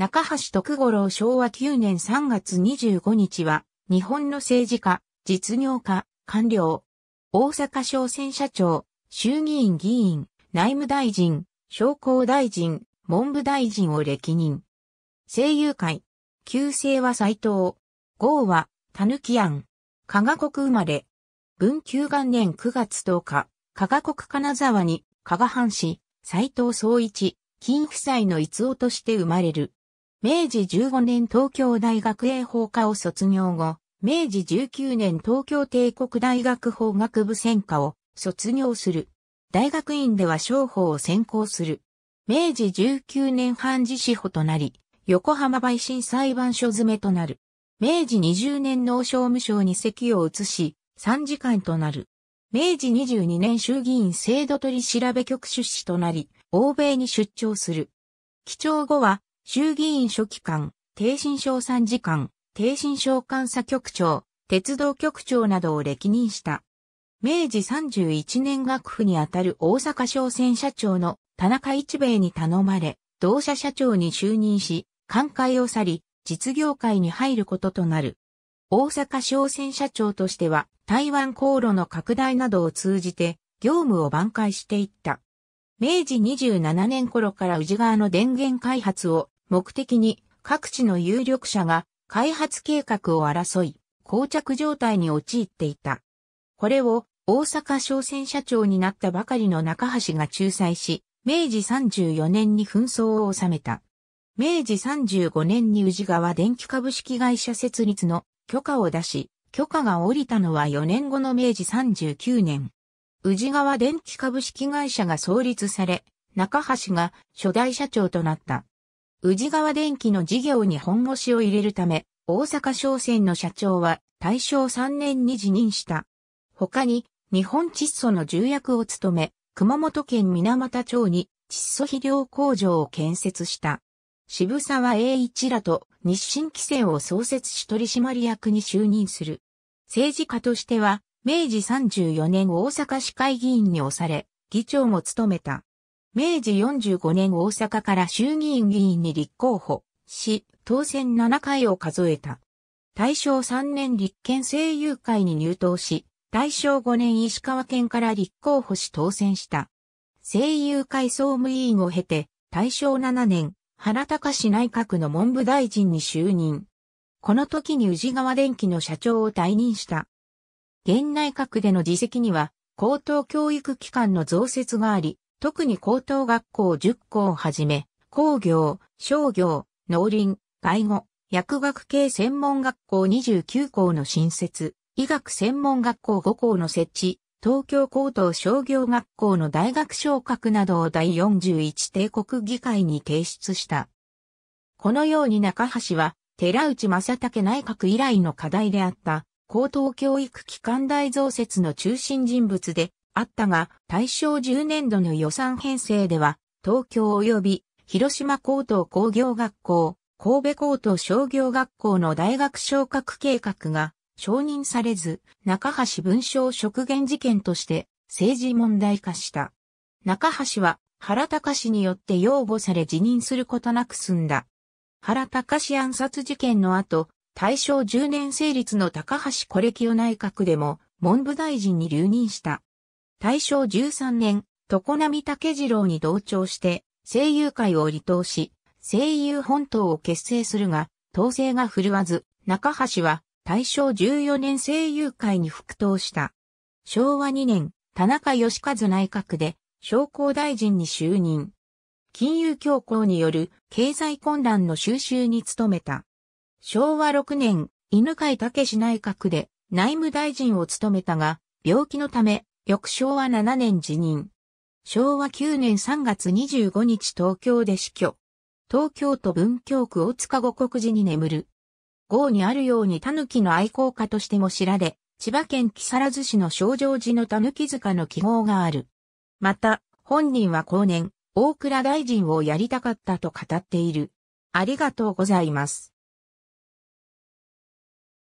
中橋徳五郎昭和9年3月25日は、日本の政治家、実業家、官僚、大阪商船社長、衆議院議員、内務大臣、商工大臣、文部大臣を歴任。声優会、旧姓は斎藤、号は、たぬき庵、加賀国生まれ、文久元年9月10日、加賀国金沢に、加賀藩士、斎藤総一、金夫妻の逸夫として生まれる。明治15年東京大学英法科を卒業後、明治19年東京帝国大学法学部専科を卒業する。大学院では商法を専攻する。明治19年判事司法となり、横浜陪審裁判所詰めとなる。明治20年農商務省に席を移し、参事官となる。明治22年衆議院制度取調べ局出資となり、欧米に出張する。基調後は、衆議院書記官、低新省参事官、低新省監査局長、鉄道局長などを歴任した。明治31年学府にあたる大阪商船社長の田中一兵衛に頼まれ、同社社長に就任し、官会を去り、実業界に入ることとなる。大阪商船社長としては、台湾航路の拡大などを通じて、業務を挽回していった。明治27年頃から宇治川の電源開発を目的に各地の有力者が開発計画を争い、膠着状態に陥っていた。これを大阪商船社長になったばかりの中橋が仲裁し、明治34年に紛争を収めた。明治35年に宇治川電気株式会社設立の許可を出し、許可が下りたのは4年後の明治39年。宇治川電気株式会社が創立され、中橋が初代社長となった。宇治川電機の事業に本腰を入れるため、大阪商船の社長は大正3年に辞任した。他に、日本窒素の重役を務め、熊本県水俣町に窒素肥料工場を建設した。渋沢栄一らと日清規制を創設し取締役に就任する。政治家としては明治34年大阪市会議員に押され、議長も務めた。明治45年大阪から衆議院議員に立候補し、当選7回を数えた。大正3年立憲政友会に入党し、大正5年石川県から立候補し当選した。政友会総務委員を経て、大正7年、原隆内閣の文部大臣に就任。この時に宇治川電機の社長を退任した。現内閣での自責には、高等教育機関の増設があり、特に高等学校10校をはじめ、工業、商業、農林、介護、薬学系専門学校29校の新設、医学専門学校5校の設置、東京高等商業学校の大学昇格などを第41帝国議会に提出した。このように中橋は、寺内正武内閣以来の課題であった、高等教育機関大増設の中心人物であったが、大正10年度の予算編成では、東京及び広島高等工業学校、神戸高等商業学校の大学昇格計画が承認されず、中橋文章職言事件として政治問題化した。中橋は原隆によって擁護され辞任することなく済んだ。原隆暗殺事件の後、大正10年成立の高橋コレキオ内閣でも文部大臣に留任した。大正13年、常並武次郎に同調して声優会を離党し、声優本党を結成するが、統制が振るわず、中橋は大正14年声優会に復党した。昭和2年、田中義和内閣で商工大臣に就任。金融恐慌による経済混乱の収集に努めた。昭和6年、犬飼武内閣で内務大臣を務めたが、病気のため、翌昭和7年辞任。昭和9年3月25日東京で死去。東京都文京区大塚五国寺に眠る。号にあるように狸の愛好家としても知られ、千葉県木更津市の少城寺の狸塚の記号がある。また、本人は後年、大倉大臣をやりたかったと語っている。ありがとうございます。